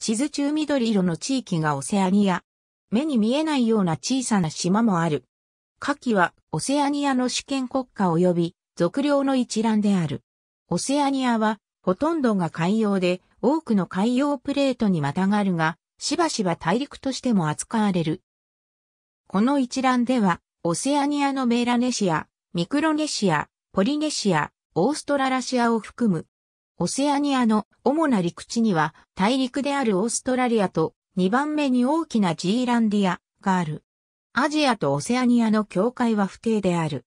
地図中緑色の地域がオセアニア。目に見えないような小さな島もある。下記はオセアニアの主権国家及び属領の一覧である。オセアニアはほとんどが海洋で多くの海洋プレートにまたがるが、しばしば大陸としても扱われる。この一覧では、オセアニアのメラネシア、ミクロネシア、ポリネシア、オーストララシアを含むオセアニアの主な陸地には大陸であるオーストラリアと2番目に大きなジーランディアがある。アジアとオセアニアの境界は不定である。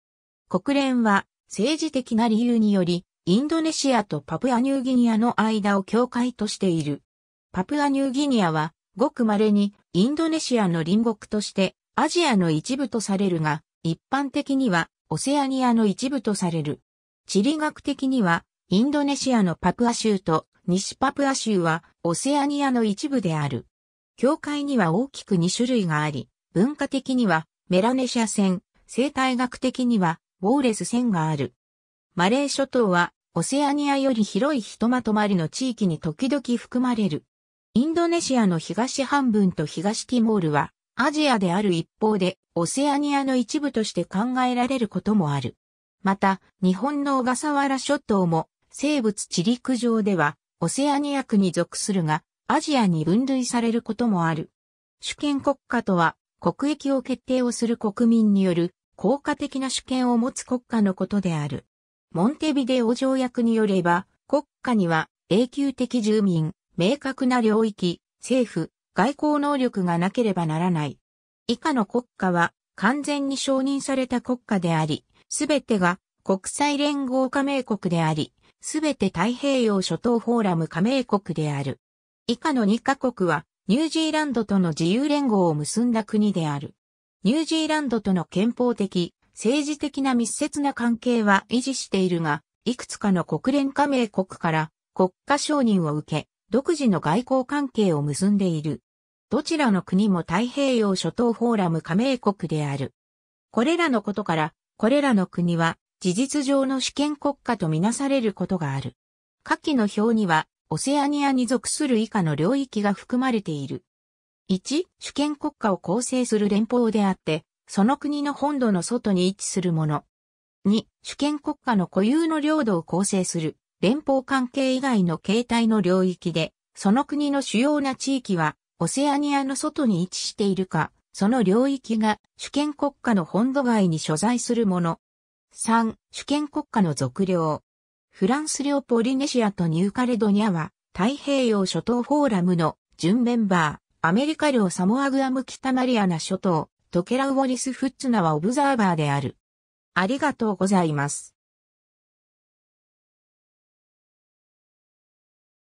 国連は政治的な理由によりインドネシアとパプアニューギニアの間を境界としている。パプアニューギニアはごく稀にインドネシアの隣国としてアジアの一部とされるが、一般的にはオセアニアの一部とされる。地理学的にはインドネシアのパプア州と西パプア州はオセアニアの一部である。境界には大きく2種類があり、文化的にはメラネシア線、生態学的にはウォーレス線がある。マレー諸島はオセアニアより広いひとまとまりの地域に時々含まれる。インドネシアの東半分と東ティモールはアジアである一方でオセアニアの一部として考えられることもある。また、日本の小笠原諸島も生物地陸上では、オセアニア区に属するが、アジアに分類されることもある。主権国家とは、国益を決定をする国民による、効果的な主権を持つ国家のことである。モンテビデオ条約によれば、国家には永久的住民、明確な領域、政府、外交能力がなければならない。以下の国家は完全に承認された国家であり、すべてが国際連合加盟国であり、すべて太平洋諸島フォーラム加盟国である。以下の2カ国は、ニュージーランドとの自由連合を結んだ国である。ニュージーランドとの憲法的、政治的な密接な関係は維持しているが、いくつかの国連加盟国から国家承認を受け、独自の外交関係を結んでいる。どちらの国も太平洋諸島フォーラム加盟国である。これらのことから、これらの国は事実上の主権国家とみなされることがある。下記の表には、オセアニアに属する以下の領域が含まれている。1、主権国家を構成する連邦であって、その国の本土の外に位置するもの。2、主権国家の固有の領土を構成する連邦関係以外の形態の領域で、その国の主要な地域は、オセアニアの外に位置しているか、その領域が主権国家の本土外に所在するもの。3、主権国家の属領。フランス領ポリネシアとニューカレドニアは、太平洋諸島フォーラムの準メンバー、アメリカ領サモアグアム北マリアナ諸島、トケラウォリス・フッツナはオブザーバーである。ありがとうございます。